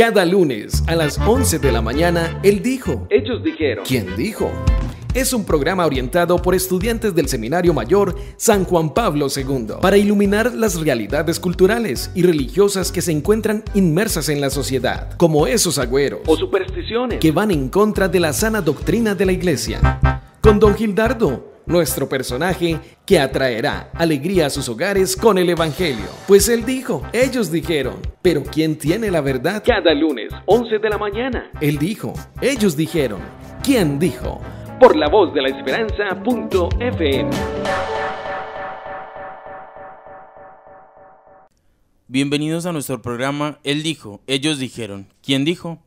Cada lunes a las 11 de la mañana, él dijo. Ellos dijeron. ¿Quién dijo? Es un programa orientado por estudiantes del Seminario Mayor San Juan Pablo II para iluminar las realidades culturales y religiosas que se encuentran inmersas en la sociedad, como esos agüeros o supersticiones que van en contra de la sana doctrina de la Iglesia. Con don Gildardo, nuestro personaje que atraerá alegría a sus hogares con el Evangelio. Pues él dijo, ellos dijeron, pero ¿quién tiene la verdad? Cada lunes, 11 de la mañana. Él dijo, ellos dijeron, ¿quién dijo? Por la voz de la esperanza.fm. Bienvenidos a nuestro programa Él dijo, ellos dijeron, ¿quién dijo?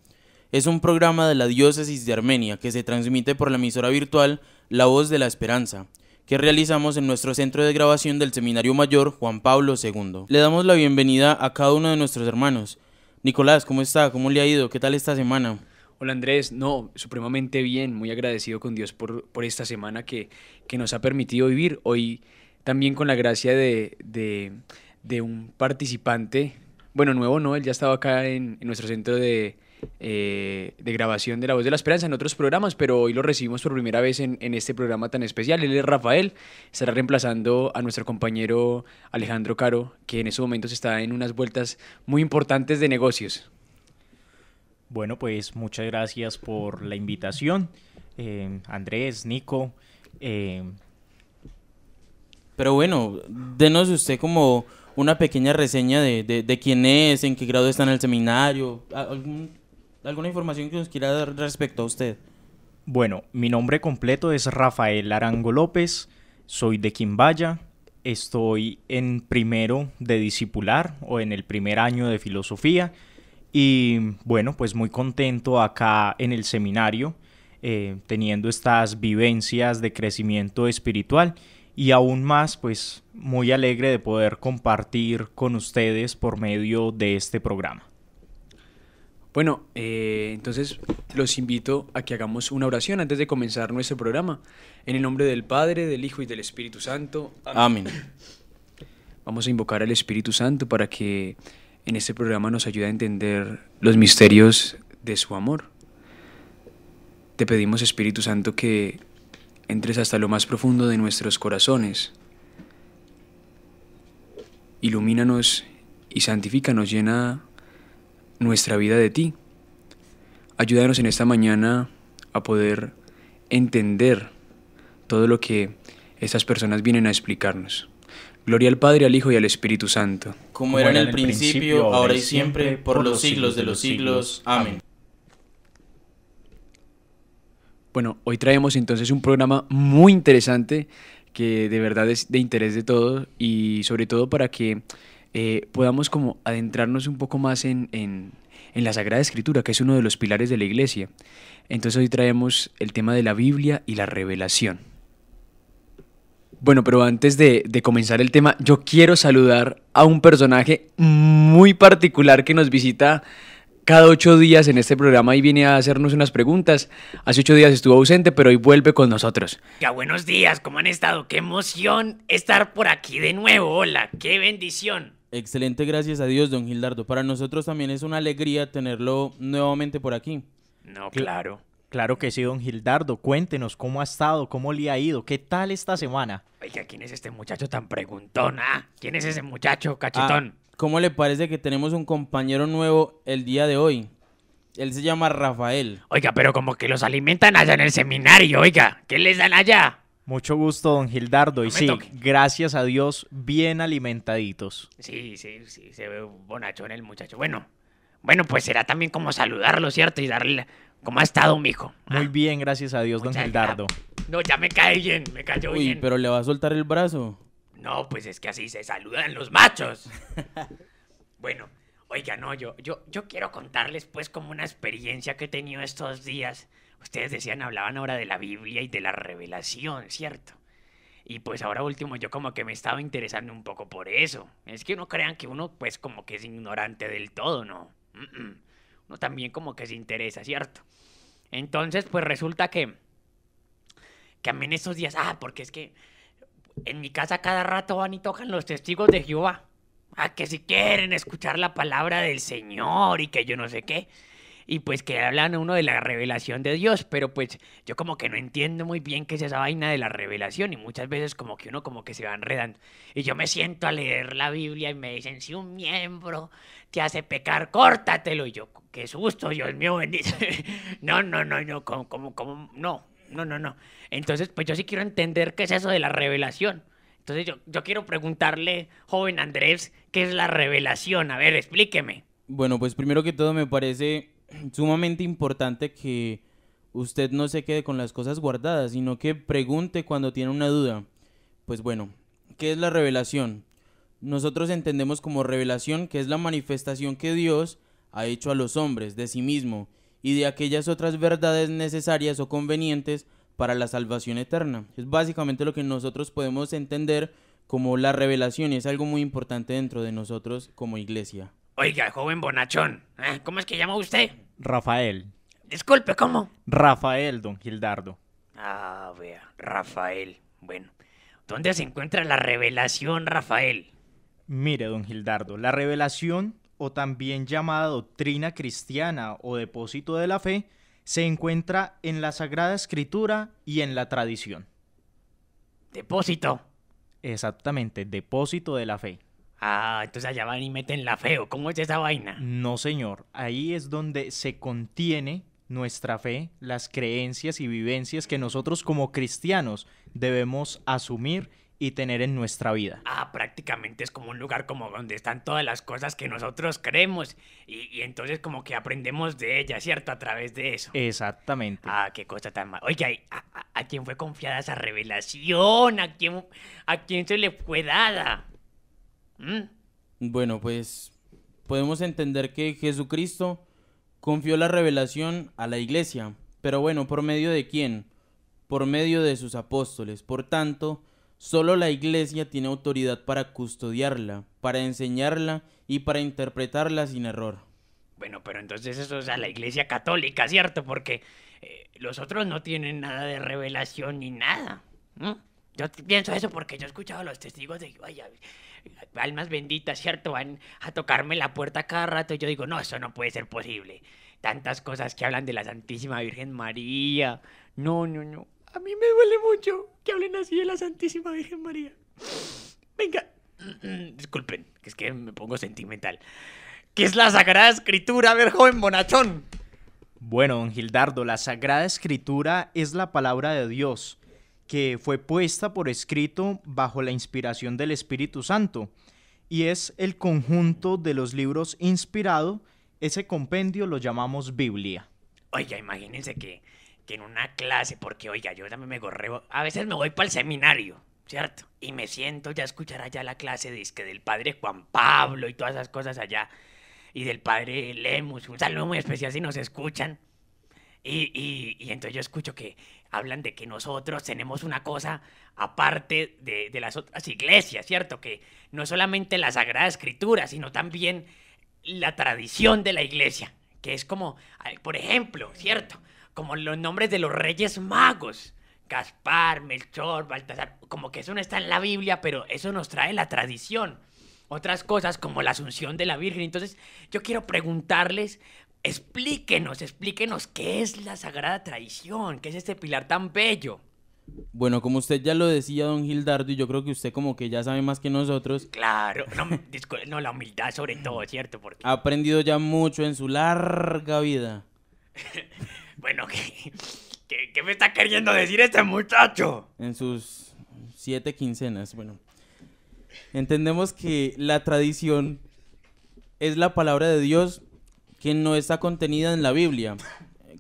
Es un programa de la diócesis de Armenia que se transmite por la emisora virtual la Voz de la Esperanza, que realizamos en nuestro centro de grabación del Seminario Mayor Juan Pablo II. Le damos la bienvenida a cada uno de nuestros hermanos. Nicolás, ¿cómo está? ¿Cómo le ha ido? ¿Qué tal esta semana? Hola Andrés, no, supremamente bien, muy agradecido con Dios por, por esta semana que, nos ha permitido vivir. Hoy también con la gracia de, un participante, bueno, nuevo no, él ya estaba acá en, en nuestro centro de, eh, de grabación de La Voz de la Esperanza en otros programas, pero hoy lo recibimos por primera vez en, este programa tan especial. Él es Rafael, estará reemplazando a nuestro compañero Alejandro Caro, que en estos momentos está en unas vueltas muy importantes de negocios. Bueno, pues muchas gracias por la invitación. Eh, Andrés, Nico. Eh, pero bueno, denos usted como una pequeña reseña de, de, quién es, en qué grado está en el seminario, algún ¿Alguna información que nos quiera dar respecto a usted? Bueno, mi nombre completo es Rafael Arango López, soy de Quimbaya, estoy en primero de discipular o en el primer año de filosofía y bueno, pues muy contento acá en el seminario, eh, teniendo estas vivencias de crecimiento espiritual y aún más pues muy alegre de poder compartir con ustedes por medio de este programa. Bueno, eh, entonces los invito a que hagamos una oración antes de comenzar nuestro programa. En el nombre del Padre, del Hijo y del Espíritu Santo. Amén. Vamos a invocar al Espíritu Santo para que en este programa nos ayude a entender los misterios de su amor. Te pedimos, Espíritu Santo, que entres hasta lo más profundo de nuestros corazones. Ilumínanos y santifícanos, llena nuestra vida de ti. Ayúdanos en esta mañana a poder entender todo lo que estas personas vienen a explicarnos. Gloria al Padre, al Hijo y al Espíritu Santo. Como, era en el principio, ahora y siempre, por los siglos de los siglos. Amén. Bueno, hoy traemos entonces un programa muy interesante que de verdad es de interés de todos y sobre todo para que eh, podamos como adentrarnos un poco más en, la Sagrada Escritura, que es uno de los pilares de la Iglesia. Entonces hoy traemos el tema de la Biblia y la revelación. Bueno, pero antes de, de comenzar el tema, yo quiero saludar a un personaje muy particular que nos visita cada ocho días en este programa y viene a hacernos unas preguntas. Hace ocho días estuvo ausente, pero hoy vuelve con nosotros. Ya, buenos días, ¿cómo han estado? Qué emoción estar por aquí de nuevo. Hola, qué bendición. Excelente, gracias a Dios, don Gildardo. Para nosotros también es una alegría tenerlo nuevamente por aquí. No, claro. Claro que sí, don Gildardo. Cuéntenos cómo ha estado, cómo le ha ido, qué tal esta semana. Oiga, ¿quién es este muchacho tan preguntón? Ah? ¿Quién es ese muchacho, ah, cachetón? ¿Cómo le parece que tenemos un compañero nuevo el día de hoy? Él se llama Rafael. Oiga, pero como que los alimentan allá en el seminario, oiga. ¿Qué les dan allá? Mucho gusto, don Gildardo. y sí, gracias a Dios, bien alimentaditos. Sí, sí, sí, se ve bonachón el muchacho. Bueno, bueno, pues será también como saludarlo, ¿cierto? Y darle ¿Cómo ha estado, mijo? hijo. Muy ah. bien, gracias a Dios, don Gildardo. No, ya me cae bien, me cayó Uy, pero le va a soltar el brazo. No, pues es que así se saludan los machos. bueno, oiga, no, yo, yo, yo quiero contarles pues como una experiencia que he tenido estos días. Ustedes decían, hablaban ahora de la Biblia y de la revelación, ¿cierto? Y pues ahora último yo como que me estaba interesando un poco por eso. Es que no crean que uno pues como que es ignorante del todo, ¿no? Uno también como que se interesa, ¿cierto? Entonces pues resulta que... Que a mí en estos días... Ah, porque es que... En mi casa cada rato van y tocan los testigos de Jehová. A ah, que si quieren escuchar la palabra del Señor y que yo no sé qué y pues que hablan uno de la revelación de Dios, pero pues yo como que no entiendo muy bien qué es esa vaina de la revelación y muchas veces como que uno como que se va enredando. Y yo me siento a leer la Biblia y me dicen, si un miembro te hace pecar, córtatelo. Y yo, qué susto, Dios mío, bendito. no, no, no, no, como, como, como, no, no, no, no. Entonces, pues yo sí quiero entender qué es eso de la revelación. Entonces yo, yo quiero preguntarle, joven Andrés, ¿qué es la revelación? A ver, explíqueme. Bueno, pues primero que todo me parece sumamente importante que usted no se quede con las cosas guardadas, sino que pregunte cuando tiene una duda. Pues bueno, ¿qué es la revelación? Nosotros entendemos como revelación que es la manifestación que Dios ha hecho a los hombres de sí mismo y de aquellas otras verdades necesarias o convenientes para la salvación eterna. Es básicamente lo que nosotros podemos entender como la revelación y es algo muy importante dentro de nosotros como iglesia. Oiga, joven bonachón, ¿eh? ¿cómo es que llama usted? Rafael. Disculpe, ¿cómo? Rafael, don Gildardo. Ah, vea, Rafael. Bueno, ¿dónde se encuentra la revelación, Rafael? Mire, don Gildardo, la revelación, o también llamada doctrina cristiana o depósito de la fe, se encuentra en la Sagrada Escritura y en la tradición. Depósito. Exactamente, depósito de la fe. Ah, entonces allá van y meten la feo, ¿cómo es esa vaina? No, señor, ahí es donde se contiene nuestra fe, las creencias y vivencias que nosotros como cristianos debemos asumir y tener en nuestra vida. Ah, prácticamente es como un lugar como donde están todas las cosas que nosotros creemos y, entonces como que aprendemos de ellas, ¿cierto? A través de eso. Exactamente. Ah, qué cosa tan mala, Oye, ¿a, quién fue confiada esa revelación? ¿A quién, ¿A quién se le fue dada? Mm. Bueno, pues podemos entender que Jesucristo confió la revelación a la iglesia, pero bueno, ¿por medio de quién? Por medio de sus apóstoles. Por tanto, solo la iglesia tiene autoridad para custodiarla, para enseñarla y para interpretarla sin error. Bueno, pero entonces eso es a la iglesia católica, ¿cierto? Porque eh, los otros no tienen nada de revelación ni nada. Yo pienso eso porque yo he escuchado a los testigos de vaya almas benditas, ¿cierto? Van a tocarme la puerta cada rato. Y yo digo, no, eso no puede ser posible. Tantas cosas que hablan de la Santísima Virgen María. No, no, no. A mí me duele mucho que hablen así de la Santísima Virgen María. Venga. Disculpen, es que me pongo sentimental. ¿Qué es la Sagrada Escritura? A ver, joven bonachón. Bueno, don Gildardo, la Sagrada Escritura es la palabra de Dios que fue puesta por escrito bajo la inspiración del Espíritu Santo, y es el conjunto de los libros inspirado, ese compendio lo llamamos Biblia. Oiga, imagínense que, que en una clase, porque oiga, yo también me gorreo, a veces me voy para el seminario, ¿cierto? Y me siento ya a escuchar allá la clase de, del padre Juan Pablo y todas esas cosas allá, y del padre Lemus, un saludo muy especial si nos escuchan. Y, entonces yo escucho que hablan de que nosotros tenemos una cosa aparte de, de, las otras iglesias, ¿cierto? Que no solamente la Sagrada Escritura, sino también la tradición de la iglesia, que es como, por ejemplo, ¿cierto? Como los nombres de los reyes magos, Gaspar, Melchor, Baltasar, como que eso no está en la Biblia, pero eso nos trae la tradición otras cosas como la asunción de la Virgen. Entonces, yo quiero preguntarles Explíquenos, explíquenos qué es la sagrada tradición, qué es este pilar tan bello. Bueno, como usted ya lo decía, don Gildardo, y yo creo que usted como que ya sabe más que nosotros. Claro, no, no la humildad sobre todo, ¿cierto? Ha aprendido ya mucho en su larga vida. bueno, ¿qué, qué, me está queriendo decir este muchacho? En sus siete quincenas, bueno. Entendemos que la tradición es la palabra de Dios que no está contenida en la Biblia.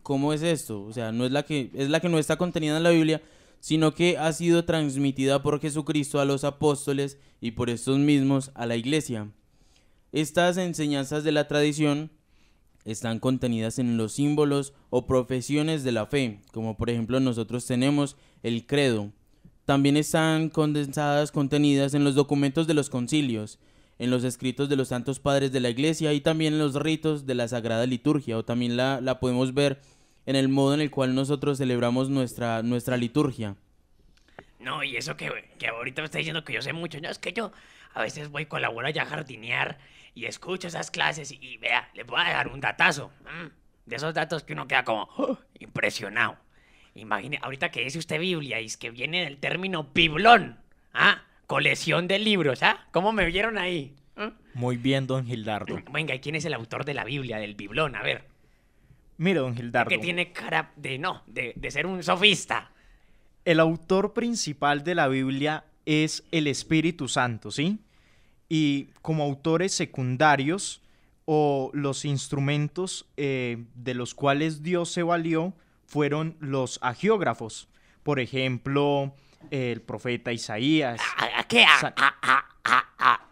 ¿Cómo es esto? O sea, no es la que es la que no está contenida en la Biblia, sino que ha sido transmitida por Jesucristo a los apóstoles y por estos mismos a la iglesia. Estas enseñanzas de la tradición están contenidas en los símbolos o profesiones de la fe, como por ejemplo nosotros tenemos el credo. También están condensadas, contenidas en los documentos de los concilios, en los escritos de los santos padres de la iglesia y también en los ritos de la Sagrada Liturgia, o también la, podemos ver en el modo en el cual nosotros celebramos nuestra, nuestra liturgia. No, y eso que, que ahorita me está diciendo que yo sé mucho, no, es que yo a veces voy con la abuela ya a jardinear y escucho esas clases y, vea, le voy a dar un datazo. Mm, de esos datos que uno queda como ¡oh! impresionado. Imagine, ahorita que dice usted Biblia y es que viene del término biblón. ¿Ah? colección de libros, ¿ah? ¿Cómo me vieron ahí? ¿Ah? Muy bien, don Gildardo. Mm, venga, ¿y quién es el autor de la Biblia, del Biblón? A ver. Mire, don Gildardo. Que tiene cara de no, de, ser un sofista. El autor principal de la Biblia es el Espíritu Santo, ¿sí? Y como autores secundarios o los instrumentos eh, de los cuales Dios se valió fueron los agiógrafos. Por ejemplo, el profeta Isaías. Ah, qué? ¿A,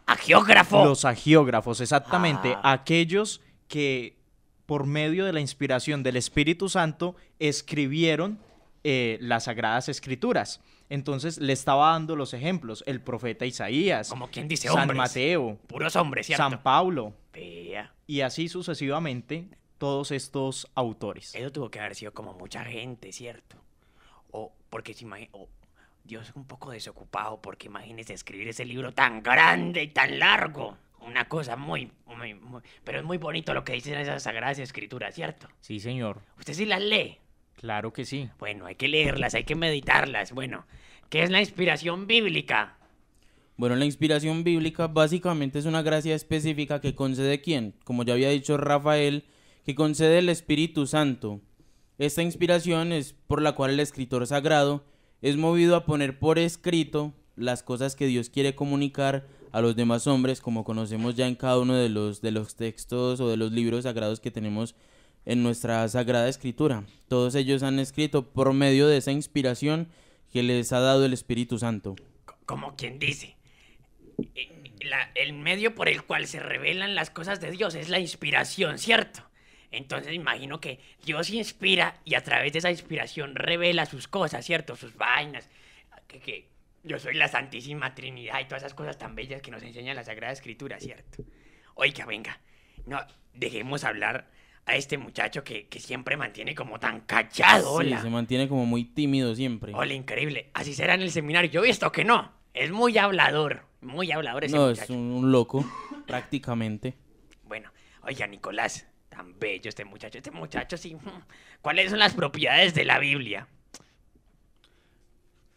Los agiógrafos, exactamente. Ah. Aquellos que por medio de la inspiración del Espíritu Santo escribieron eh, las sagradas escrituras. Entonces le estaba dando los ejemplos, el profeta Isaías, como quien dice San Mateo, puros hombres, San Pablo, y así sucesivamente todos estos autores. Eso tuvo que haber sido como mucha gente, ¿cierto? O porque se imagina, Dios es un poco desocupado porque imagínese escribir ese libro tan grande y tan largo. Una cosa muy, pero es muy bonito lo que dicen esas sagradas escrituras, ¿cierto? Sí, señor. ¿Usted sí las lee? Claro que sí. Bueno, hay que leerlas, hay que meditarlas. Bueno, ¿qué es la inspiración bíblica? Bueno, la inspiración bíblica básicamente es una gracia específica que concede ¿quién? como ya había dicho Rafael, que concede el Espíritu Santo. Esta inspiración es por la cual el escritor sagrado es movido a poner por escrito las cosas que Dios quiere comunicar a los demás hombres, como conocemos ya en cada uno de los, de los textos o de los libros sagrados que tenemos en nuestra sagrada escritura. Todos ellos han escrito por medio de esa inspiración que les ha dado el Espíritu Santo. Como quien dice, eh, el medio por el cual se revelan las cosas de Dios es la inspiración, ¿cierto? Entonces imagino que Dios inspira y a través de esa inspiración revela sus cosas, ¿cierto? Sus vainas. Que, yo soy la Santísima Trinidad y todas esas cosas tan bellas que nos enseña la Sagrada Escritura, ¿cierto? Oiga, venga, no, dejemos hablar a este muchacho que, siempre mantiene como tan cachado. Sí, se mantiene como muy tímido siempre. Hola, increíble. Así será en el seminario. Yo he visto que no. Es muy hablador. Muy hablador ese no, es un, un loco, prácticamente. Bueno, oiga, Nicolás, Tan bello este muchacho, este muchacho sí. Mm. ¿Cuáles son las propiedades de la Biblia?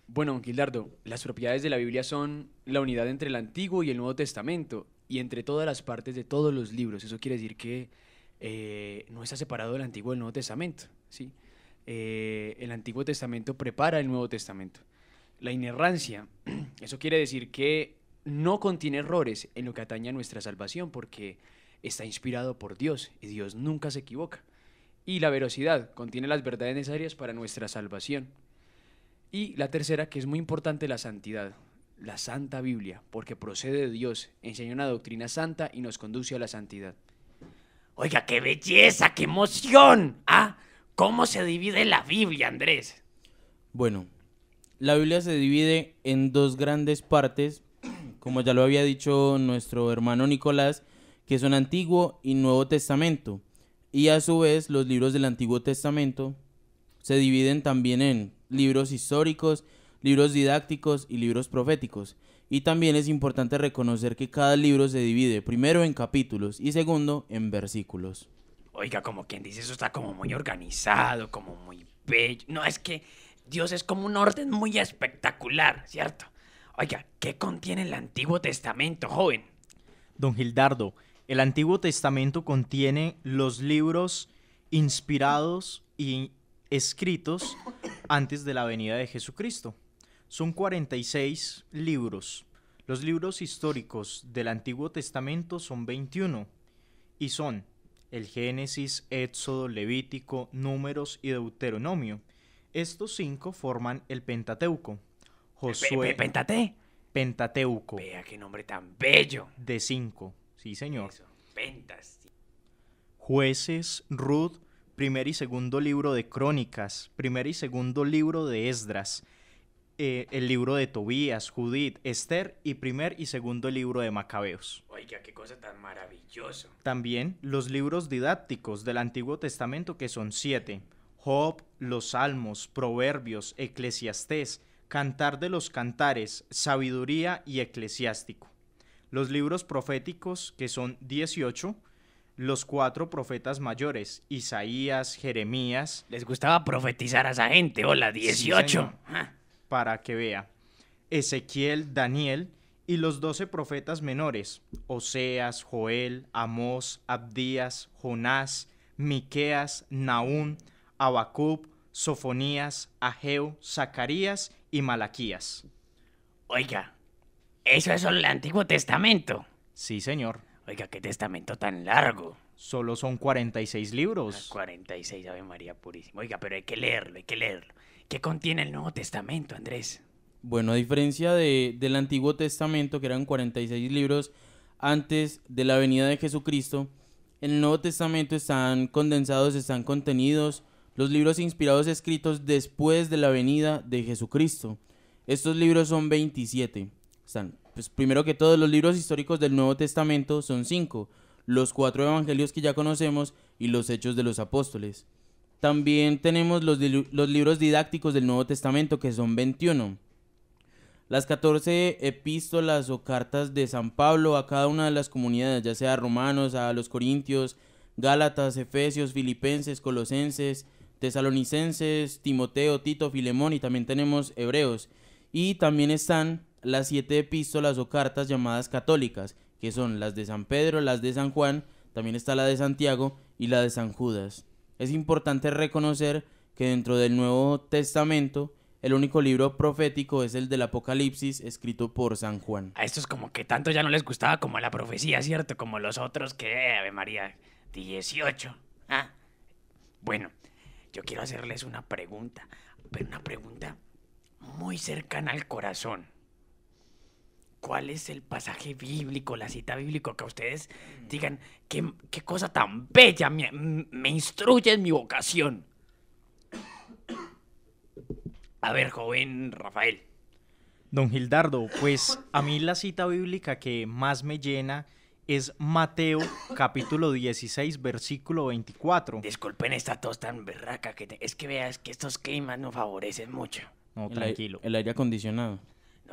Bueno, Gildardo, las propiedades de la Biblia son la unidad entre el Antiguo y el Nuevo Testamento y entre todas las partes de todos los libros. Eso quiere decir que eh, no está separado el Antiguo del Nuevo Testamento. Eh, el Antiguo Testamento prepara el Nuevo Testamento. La inerrancia, eso quiere decir que no contiene errores en lo que atañe a nuestra salvación, porque está inspirado por Dios y Dios nunca se equivoca. Y la verosidad, contiene las verdades necesarias para nuestra salvación. Y la tercera, que es muy importante, la santidad, la Santa Biblia, porque procede de Dios, enseña una doctrina santa y nos conduce a la santidad. Oiga, qué belleza, qué emoción. Ah, ¿cómo se divide la Biblia, Andrés? Bueno, la Biblia se divide en dos grandes partes, como ya lo había dicho nuestro hermano Nicolás, que son Antiguo y Nuevo Testamento. Y a su vez, los libros del Antiguo Testamento se dividen también en libros históricos, libros didácticos y libros proféticos. Y también es importante reconocer que cada libro se divide primero en capítulos y segundo en versículos. Oiga, como quien dice, eso está como muy organizado, como muy bello. No, es que Dios es como un orden muy espectacular, ¿cierto? Oiga, ¿qué contiene el Antiguo Testamento, joven? Don Gildardo, el Antiguo Testamento contiene los libros inspirados y escritos antes de la venida de Jesucristo. Son 46 libros. Los libros históricos del Antiguo Testamento son 21 y son el Génesis, Éxodo, Levítico, Números y Deuteronomio. Estos cinco forman el Pentateuco. -pentate. Pentateuco. Vea qué nombre tan bello. De cinco. Sí, señor. Jueces, Ruth, primer y segundo libro de Crónicas, primer y segundo libro de Esdras, eh, el libro de Tobías, Judith, Esther y primer y segundo libro de Macabeos. Oiga, qué cosa tan maravillosa. También los libros didácticos del Antiguo Testamento que son siete. Job, los Salmos, Proverbios, Eclesiastés, Cantar de los Cantares, Sabiduría y Eclesiástico los libros proféticos, que son 18, los cuatro profetas mayores, Isaías, Jeremías. Les gustaba profetizar a esa gente, hola, 18. Ah. para que vea. Ezequiel, Daniel y los doce profetas menores, Oseas, Joel, Amós, Abdías, Jonás, Miqueas, Naún, Abacub, Sofonías, Ageo, Zacarías y Malaquías. Oiga, eso es el Antiguo Testamento. Sí, señor. Oiga, qué testamento tan largo. Solo son 46 libros. 46, ah, Ave María Purísima. Oiga, pero hay que leerlo, hay que leerlo. ¿Qué contiene el Nuevo Testamento, Andrés? Bueno, a diferencia de, del Antiguo Testamento, que eran 46 libros antes de la venida de Jesucristo, en el Nuevo Testamento están condensados, están contenidos los libros inspirados escritos después de la venida de Jesucristo. Estos libros son 27 pues primero que todo, los libros históricos del Nuevo Testamento son cinco, los cuatro evangelios que ya conocemos y los hechos de los apóstoles. También tenemos los, libros didácticos del Nuevo Testamento, que son 21. Las 14 epístolas o cartas de San Pablo a cada una de las comunidades, ya sea romanos, a los corintios, Gálatas, Efesios, Filipenses, Colosenses, Tesalonicenses, Timoteo, Tito, Filemón y también tenemos Hebreos. Y también están las siete epístolas o cartas llamadas católicas, que son las de San Pedro, las de San Juan, también está la de Santiago y la de San Judas. Es importante reconocer que dentro del Nuevo Testamento, el único libro profético es el del Apocalipsis, escrito por San Juan. A estos como que tanto ya no les gustaba como la profecía, ¿cierto? Como los otros que, eh, Ave María, 18. Ah. Bueno, yo quiero hacerles una pregunta, pero una pregunta muy cercana al corazón cuál es el pasaje bíblico, la cita bíblica, que ustedes digan, qué, cosa tan bella, me, instruye en mi vocación. A ver, joven Rafael. Don Gildardo, pues a mí la cita bíblica que más me llena es Mateo capítulo 16 versículo 24. Disculpen esta tos tan berraca que es que veas que estos climas no favorecen mucho. No, tranquilo. el aire acondicionado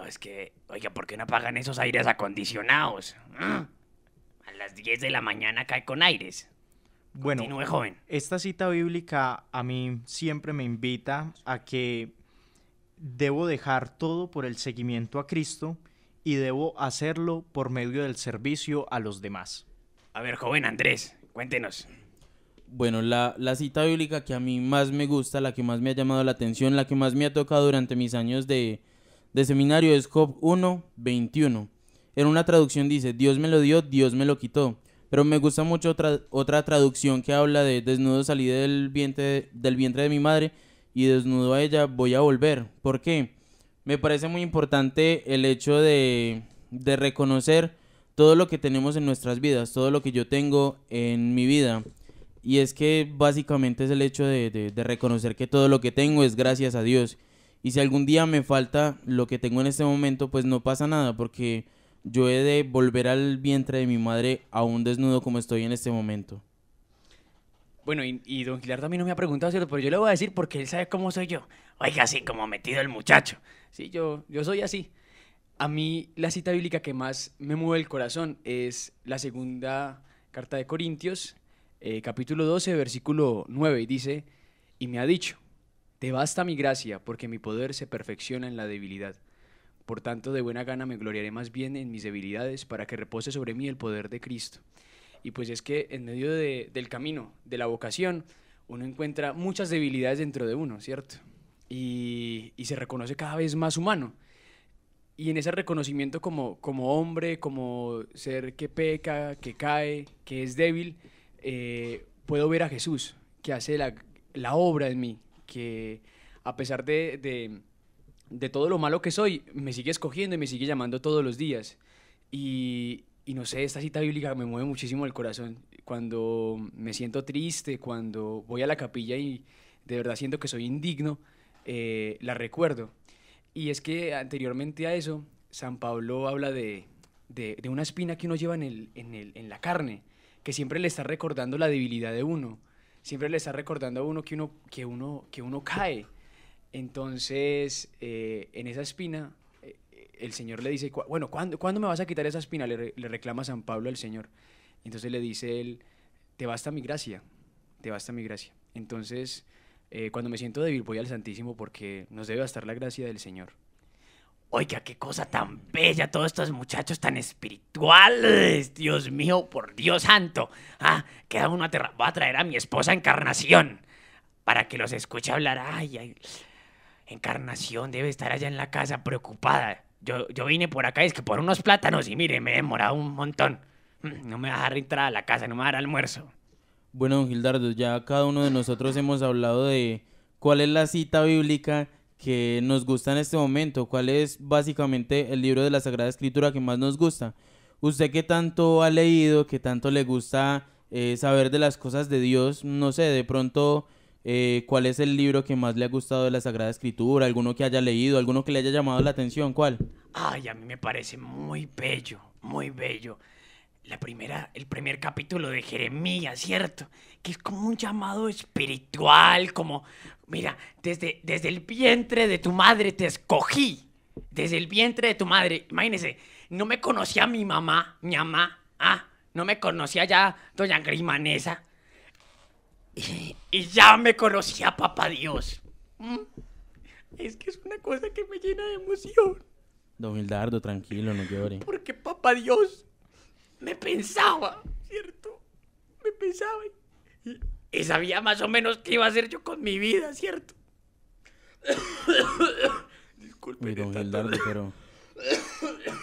es que, oiga, ¿por qué no apagan esos aires acondicionados? Ah, a las 10 de la mañana cae con aires. Bueno, joven. esta cita bíblica a mí siempre me invita a que debo dejar todo por el seguimiento a Cristo y debo hacerlo por medio del servicio a los demás. A ver, joven Andrés, cuéntenos. Bueno, la, cita bíblica que a mí más me gusta, la que más me ha llamado la atención, la que más me ha tocado durante mis años de, de seminario es cop 1, En una traducción dice, Dios me lo dio, Dios me lo quitó. Pero me gusta mucho otra, otra traducción que habla de desnudo salí del vientre, del vientre de mi madre y desnudo a ella voy a volver. ¿Por qué? Me parece muy importante el hecho de, reconocer todo lo que tenemos en nuestras vidas, todo lo que yo tengo en mi vida. Y es que básicamente es el hecho de reconocer que todo lo que tengo es gracias a Dios y si algún día me falta lo que tengo en este momento, pues no pasa nada, porque yo he de volver al vientre de mi madre aún desnudo como estoy en este momento. Bueno, y, don Gilardo a mí no me ha preguntado, ¿cierto? Pero yo le voy a decir porque él sabe cómo soy yo. Oiga, así como metido el muchacho. Sí, yo, yo soy así. A mí la cita bíblica que más me mueve el corazón es la segunda carta de Corintios, eh, capítulo 12, versículo 9, y dice, y me ha dicho, te basta mi gracia, porque mi poder se perfecciona en la debilidad. Por tanto, de buena gana me gloriaré más bien en mis debilidades, para que repose sobre mí el poder de Cristo. Y pues es que en medio del camino, de la vocación, uno encuentra muchas debilidades dentro de uno, ¿cierto? Y, se reconoce cada vez más humano. Y en ese reconocimiento como, hombre, como ser que peca, que cae, que es débil, eh, puedo ver a Jesús, que hace la obra en mí, que a pesar de, todo lo malo que soy, me sigue escogiendo y me sigue llamando todos los días. Y, no sé, esta cita bíblica me mueve muchísimo el corazón. Cuando me siento triste, cuando voy a la capilla y de verdad siento que soy indigno, eh, la recuerdo. Y es que anteriormente a eso, San Pablo habla de, una espina que uno lleva en la carne, que siempre le está recordando la debilidad de uno siempre le está recordando a uno que uno, que uno, que uno cae. Entonces, eh, en esa espina, eh, el Señor le dice, bueno, ¿cuándo, me vas a quitar esa espina? Le, reclama San Pablo al Señor. Entonces le dice él, te basta mi gracia, te basta mi gracia. Entonces, eh, cuando me siento débil, voy al Santísimo porque nos debe bastar la gracia del Señor. Oiga, qué cosa tan bella, todos estos muchachos tan espirituales. Dios mío, por Dios santo. Ah, queda uno aterrado. Voy a traer a mi esposa Encarnación para que los escuche hablar. Ay, Encarnación debe estar allá en la casa preocupada. Yo, yo vine por acá, es que por unos plátanos y mire, me he demorado un montón. Mm, no me va a dejar entrar a la casa, no me va almuerzo. Bueno, don Gildardo, ya cada uno de nosotros hemos hablado de cuál es la cita bíblica que nos gusta en este momento? ¿Cuál es básicamente el libro de la Sagrada Escritura que más nos gusta? ¿Usted que tanto ha leído, que tanto le gusta eh, saber de las cosas de Dios? No sé, de pronto, eh, ¿cuál es el libro que más le ha gustado de la Sagrada Escritura? ¿Alguno que haya leído? ¿Alguno que le haya llamado la atención? ¿Cuál? Ay, a mí me parece muy bello, muy bello. La primera, el primer capítulo de Jeremías, ¿cierto? que es como un llamado espiritual, como, mira, desde, desde el vientre de tu madre te escogí, desde el vientre de tu madre, imagínese, no me conocía mi mamá, mi mamá, ah, no me conocía ya doña Grimanesa, y, ya me conocía papá Dios. Mm. Es que es una cosa que me llena de emoción. Don Hildardo, tranquilo, no llore. Porque papá Dios me pensaba, ¿cierto? Me pensaba y sabía más o menos qué iba a hacer yo con mi vida, ¿cierto? Disculpe, pero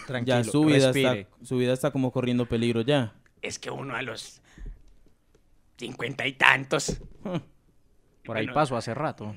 Tranquilo, ya su vida, está, su vida está como corriendo peligro ya. Es que uno a los cincuenta y tantos. Por ahí pasó hace rato.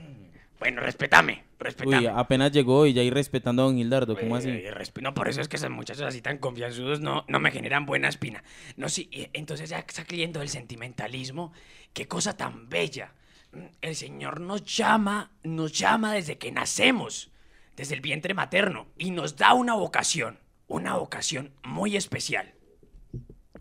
Bueno, respétame, respétame. Uy, apenas llegó y ya ir respetando a don Gildardo, ¿cómo así? Eh, no, por eso es que esas muchachas así tan confianzudos no, no me generan buena espina. No, sí, entonces ya está creyendo el sentimentalismo, qué cosa tan bella. Mm, el Señor nos llama, nos llama desde que nacemos, desde el vientre materno, y nos da una vocación, una vocación muy especial.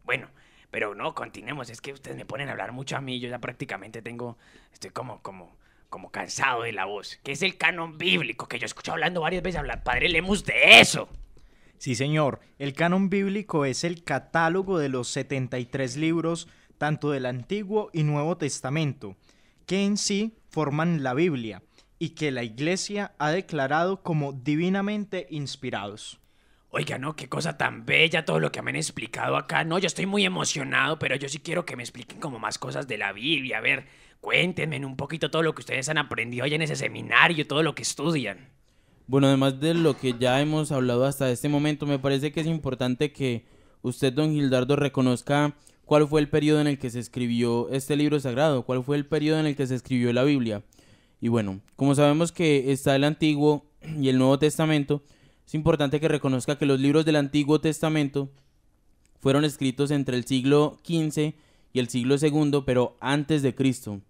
Bueno, pero no, continuemos, es que ustedes me ponen a hablar mucho a mí, yo ya prácticamente tengo, estoy como, como como cansado de la voz, que es el canon bíblico, que yo he escuchado hablando varias veces hablar, padre leemos de eso. Sí, señor. El canon bíblico es el catálogo de los 73 libros, tanto del Antiguo y Nuevo Testamento, que en sí forman la Biblia y que la Iglesia ha declarado como divinamente inspirados. Oiga, no, qué cosa tan bella todo lo que me han explicado acá. No, yo estoy muy emocionado, pero yo sí quiero que me expliquen como más cosas de la Biblia. A ver, cuéntenme un poquito todo lo que ustedes han aprendido allá en ese seminario, todo lo que estudian. Bueno, además de lo que ya hemos hablado hasta este momento, me parece que es importante que usted, don Gildardo, reconozca cuál fue el periodo en el que se escribió este libro sagrado, cuál fue el periodo en el que se escribió la Biblia. Y bueno, como sabemos que está el Antiguo y el Nuevo Testamento, es importante que reconozca que los libros del Antiguo Testamento fueron escritos entre el siglo XV y el siglo II, pero antes de Cristo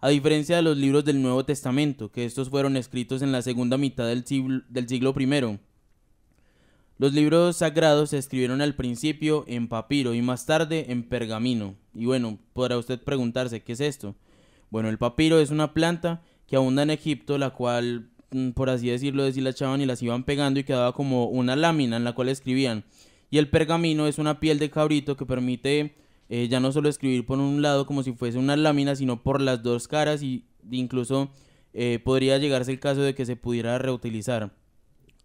a diferencia de los libros del Nuevo Testamento, que estos fueron escritos en la segunda mitad del siglo, del I. Los libros sagrados se escribieron al principio en papiro y más tarde en pergamino. Y bueno, podrá usted preguntarse, ¿qué es esto? Bueno, el papiro es una planta que abunda en Egipto, la cual, mm, por así decirlo, deshilachaban y las iban pegando y quedaba como una lámina en la cual escribían. Y el pergamino es una piel de cabrito que permite eh, ya no solo escribir por un lado como si fuese una lámina, sino por las dos caras y incluso eh, podría llegarse el caso de que se pudiera reutilizar.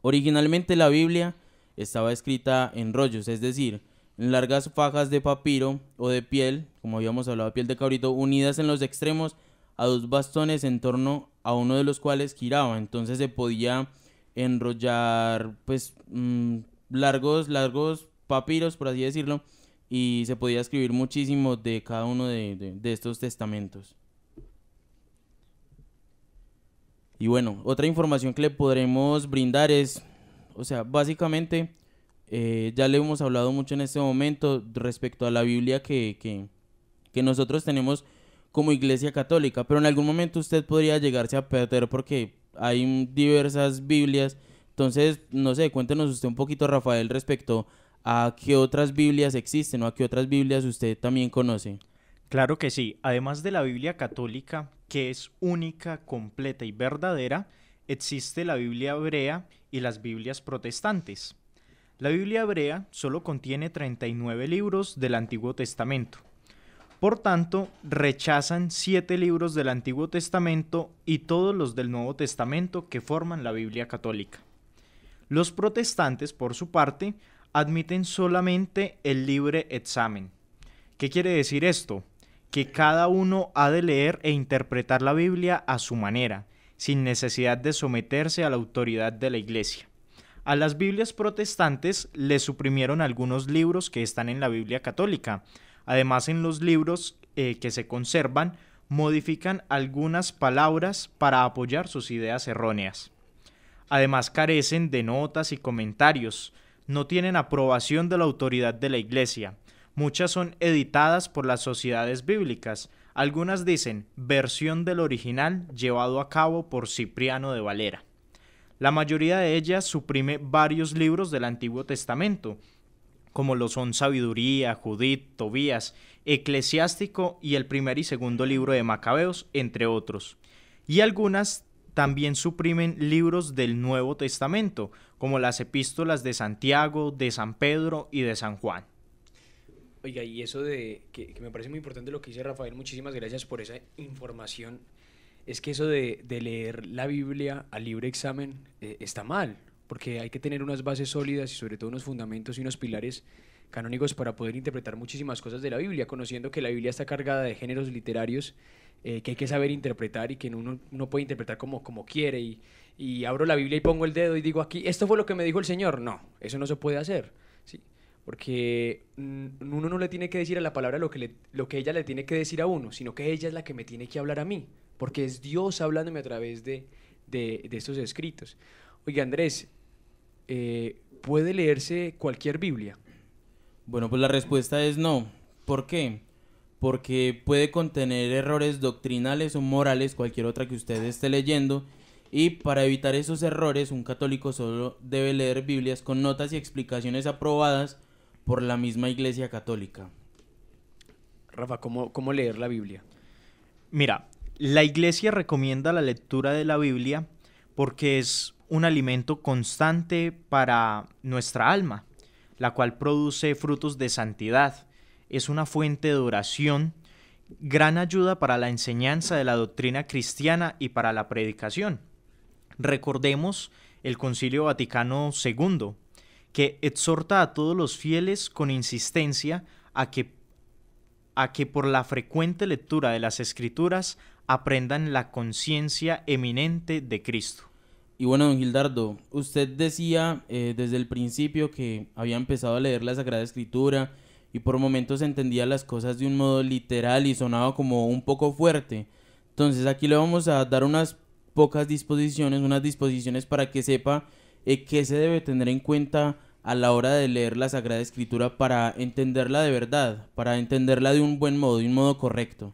Originalmente la Biblia estaba escrita en rollos, es decir, en largas fajas de papiro o de piel, como habíamos hablado, piel de cabrito, unidas en los extremos a dos bastones en torno a uno de los cuales giraba, entonces se podía enrollar pues mm, largos, largos papiros, por así decirlo, y se podía escribir muchísimo de cada uno de, estos testamentos. Y bueno, otra información que le podremos brindar es, o sea, básicamente, eh, ya le hemos hablado mucho en este momento respecto a la Biblia que, que nosotros tenemos como iglesia católica, pero en algún momento usted podría llegarse a perder porque hay diversas Biblias. Entonces, no sé, cuéntenos usted un poquito, Rafael, respecto a qué otras Biblias existen o a qué otras Biblias usted también conoce. Claro que sí, además de la Biblia católica, que es única, completa y verdadera, existe la Biblia hebrea y las Biblias protestantes. La Biblia hebrea solo contiene 39 libros del Antiguo Testamento. Por tanto, rechazan siete libros del Antiguo Testamento y todos los del Nuevo Testamento que forman la Biblia católica. Los protestantes, por su parte, admiten solamente el libre examen. ¿Qué quiere decir esto? Que cada uno ha de leer e interpretar la Biblia a su manera, sin necesidad de someterse a la autoridad de la Iglesia. A las Biblias protestantes le suprimieron algunos libros que están en la Biblia católica. Además, en los libros eh, que se conservan, modifican algunas palabras para apoyar sus ideas erróneas. Además, carecen de notas y comentarios, no tienen aprobación de la autoridad de la Iglesia. Muchas son editadas por las sociedades bíblicas. Algunas dicen versión del original llevado a cabo por Cipriano de Valera. La mayoría de ellas suprime varios libros del Antiguo Testamento, como lo son Sabiduría, Judith, Tobías, Eclesiástico y el primer y segundo libro de Macabeos, entre otros. Y algunas también suprimen libros del Nuevo Testamento, como las epístolas de Santiago, de San Pedro y de San Juan. Oiga, y eso de que, me parece muy importante lo que dice Rafael, muchísimas gracias por esa información. Es que eso de, leer la Biblia al libre examen eh, está mal, porque hay que tener unas bases sólidas y sobre todo unos fundamentos y unos pilares canónicos para poder interpretar muchísimas cosas de la Biblia, conociendo que la Biblia está cargada de géneros literarios eh, que hay que saber interpretar y que uno, no puede interpretar como, como quiere y, y abro la Biblia y pongo el dedo y digo aquí, esto fue lo que me dijo el Señor. No, eso no se puede hacer. ¿sí? Porque mm, uno no le tiene que decir a la palabra lo que, lo que ella le tiene que decir a uno, sino que ella es la que me tiene que hablar a mí, porque es Dios hablándome a través de, estos escritos. Oiga, Andrés, eh, ¿puede leerse cualquier Biblia? Bueno, pues la respuesta es no. ¿Por qué? Porque puede contener errores doctrinales o morales, cualquier otra que usted esté leyendo, y para evitar esos errores, un católico solo debe leer Biblias con notas y explicaciones aprobadas por la misma Iglesia Católica. Rafa, ¿cómo, cómo leer la Biblia? Mira, la Iglesia recomienda la lectura de la Biblia porque es un alimento constante para nuestra alma, la cual produce frutos de santidad. Es una fuente de oración, gran ayuda para la enseñanza de la doctrina cristiana y para la predicación. Recordemos el Concilio Vaticano II, que exhorta a todos los fieles con insistencia a que, a que por la frecuente lectura de las Escrituras aprendan la conciencia eminente de Cristo. Y bueno, don Gildardo, usted decía eh, desde el principio que había empezado a leer la Sagrada Escritura y por momentos entendía las cosas de un modo literal y sonaba como un poco fuerte. Entonces aquí le vamos a dar unas pocas disposiciones, unas disposiciones para que sepa eh, qué se debe tener en cuenta a la hora de leer la Sagrada Escritura para entenderla de verdad, para entenderla de un buen modo, de un modo correcto.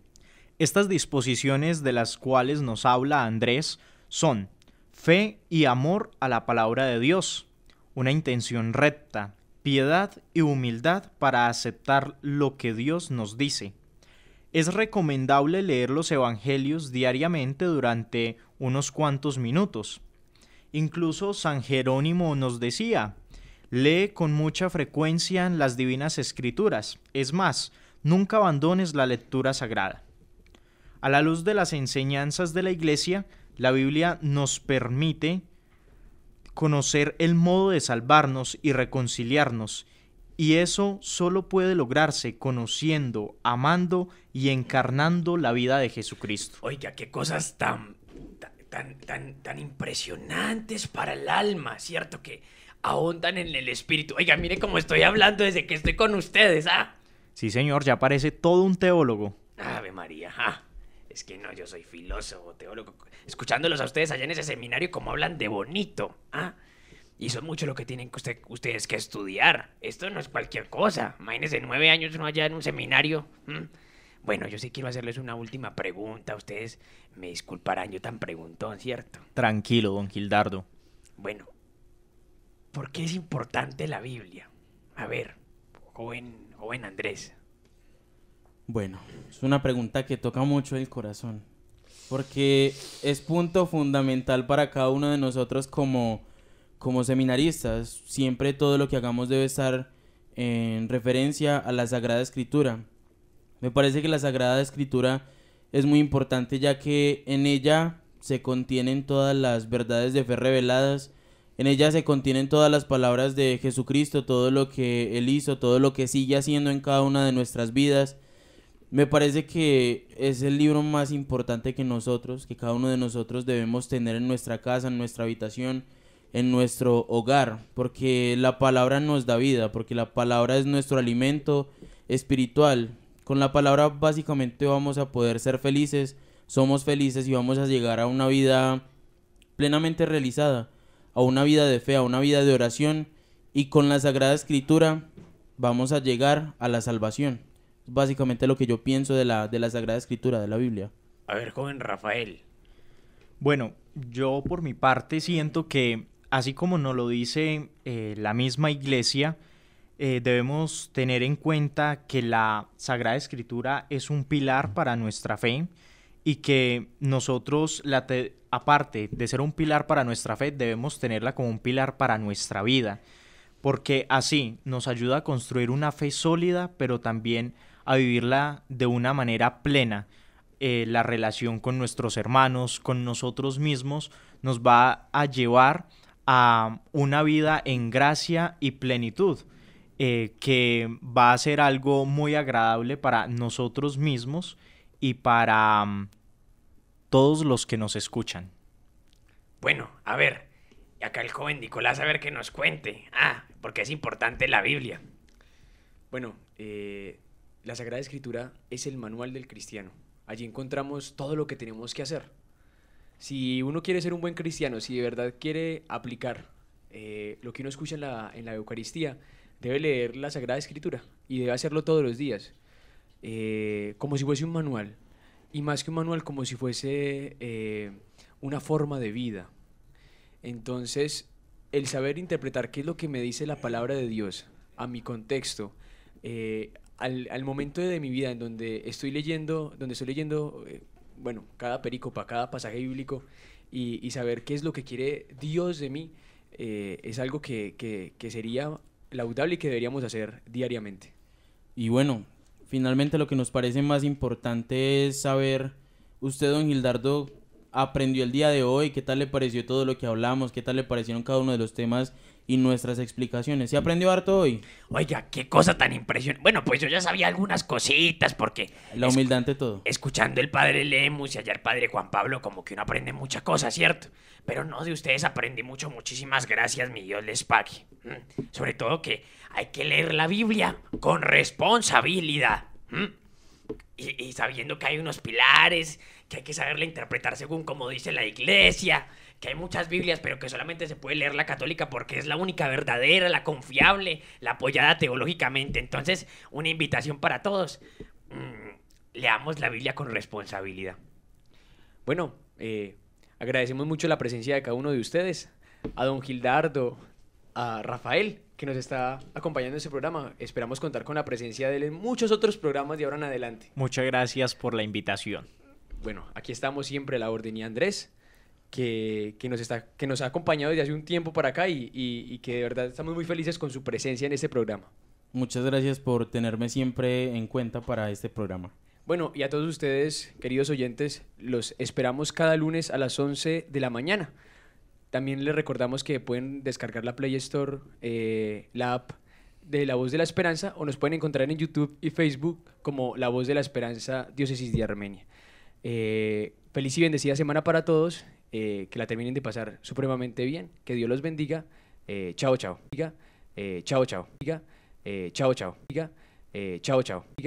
Estas disposiciones de las cuales nos habla Andrés son fe y amor a la palabra de Dios, una intención recta, piedad y humildad para aceptar lo que Dios nos dice. Es recomendable leer los Evangelios diariamente durante unos cuantos minutos. Incluso San Jerónimo nos decía, lee con mucha frecuencia las divinas escrituras, es más, nunca abandones la lectura sagrada. A la luz de las enseñanzas de la Iglesia, la Biblia nos permite conocer el modo de salvarnos y reconciliarnos, y eso solo puede lograrse conociendo, amando y encarnando la vida de Jesucristo. Oiga, qué cosas tan tan, tan, tan impresionantes para el alma, ¿cierto? Que ahondan en el espíritu. Oiga, mire cómo estoy hablando desde que estoy con ustedes, ¿ah? Sí, señor, ya parece todo un teólogo. Ave María, ah. Es que no, yo soy filósofo, teólogo. Escuchándolos a ustedes allá en ese seminario, cómo hablan de bonito, ¿ah? Y son mucho lo que tienen que ustedes que estudiar. Esto no es cualquier cosa. Imagínense nueve años ¿no? allá en un seminario. Bueno, yo sí quiero hacerles una última pregunta. Ustedes me disculparán, yo tan preguntón, ¿cierto? Tranquilo, don Gildardo. Bueno, ¿por qué es importante la Biblia? A ver, joven, joven Andrés. Bueno, es una pregunta que toca mucho el corazón, porque es punto fundamental para cada uno de nosotros como, como seminaristas. Siempre todo lo que hagamos debe estar en referencia a la Sagrada Escritura. Me parece que la Sagrada Escritura es muy importante ya que en ella se contienen todas las verdades de fe reveladas, en ella se contienen todas las palabras de Jesucristo, todo lo que Él hizo, todo lo que sigue haciendo en cada una de nuestras vidas. Me parece que es el libro más importante que nosotros, que cada uno de nosotros debemos tener en nuestra casa, en nuestra habitación, en nuestro hogar, porque la palabra nos da vida, porque la palabra es nuestro alimento espiritual, con la palabra básicamente vamos a poder ser felices, somos felices y vamos a llegar a una vida plenamente realizada, a una vida de fe, a una vida de oración y con la Sagrada Escritura vamos a llegar a la salvación. Es básicamente lo que yo pienso de la, de Sagrada Escritura, de la Biblia. A ver, joven Rafael. Bueno, yo por mi parte siento que, así como nos lo dice eh, la misma iglesia, eh, debemos tener en cuenta que la Sagrada Escritura es un pilar para nuestra fe y que nosotros, la aparte de ser un pilar para nuestra fe, debemos tenerla como un pilar para nuestra vida, porque así nos ayuda a construir una fe sólida, pero también a vivirla de una manera plena. Eh, la relación con nuestros hermanos, con nosotros mismos, nos va a llevar a una vida en gracia y plenitud. Eh, que va a ser algo muy agradable para nosotros mismos y para mm, todos los que nos escuchan. Bueno, a ver, acá el joven Nicolás a ver que nos cuente. Ah, porque es importante la Biblia. Bueno, eh, la Sagrada Escritura es el manual del cristiano. Allí encontramos todo lo que tenemos que hacer. Si uno quiere ser un buen cristiano, si de verdad quiere aplicar eh, lo que uno escucha en la, en la Eucaristía, debe leer la Sagrada Escritura y debe hacerlo todos los días, eh, como si fuese un manual, y más que un manual, como si fuese eh, una forma de vida. Entonces, el saber interpretar qué es lo que me dice la palabra de Dios a mi contexto, eh, al, momento de mi vida en donde estoy leyendo, donde estoy leyendo, bueno, cada pericopa, cada pasaje bíblico y, saber qué es lo que quiere Dios de mí, es algo que, que, sería laudable y que deberíamos hacer diariamente. Y bueno, finalmente lo que nos parece más importante es saber, usted, don Gildardo, aprendió el día de hoy, qué tal le pareció todo lo que hablamos, qué tal le parecieron cada uno de los temas y nuestras explicaciones. ¿Se mm. aprendió harto hoy? Oiga, qué cosa tan impresionante. Bueno, pues yo ya sabía algunas cositas porque... La humildad ante todo. Escuchando el padre Lemus y hallar padre Juan Pablo, como que uno aprende muchas cosas, ¿cierto? Pero no, de ustedes aprendí mucho. Muchísimas gracias, mi Dios les pague. Mm. Sobre todo que hay que leer la Biblia con responsabilidad. Mm. Y, y sabiendo que hay unos pilares, que hay que saberla interpretar según como dice la iglesia, que hay muchas Biblias, pero que solamente se puede leer la católica porque es la única verdadera, la confiable, la apoyada teológicamente. Entonces, una invitación para todos. Mm, leamos la Biblia con responsabilidad. Bueno, eh, agradecemos mucho la presencia de cada uno de ustedes, a don Gildardo, a Rafael, que nos está acompañando en este programa. Esperamos contar con la presencia de él en muchos otros programas de ahora en adelante. Muchas gracias por la invitación. Bueno, aquí estamos siempre la orden y Andrés que, nos está, que nos ha acompañado desde hace un tiempo para acá y, que de verdad estamos muy felices con su presencia en este programa. Muchas gracias por tenerme siempre en cuenta para este programa. Bueno, y a todos ustedes, queridos oyentes, los esperamos cada lunes a las 11 de la mañana. También les recordamos que pueden descargar la Play Store, eh, la app de La Voz de la Esperanza, o nos pueden encontrar en YouTube y Facebook como La Voz de la Esperanza Diócesis de Armenia. Eh, feliz y bendecida semana para todos eh, que la terminen de pasar supremamente bien, que Dios los bendiga, eh, chao chao, diga, eh, chao chao, diga, eh, chao chao, chao chao,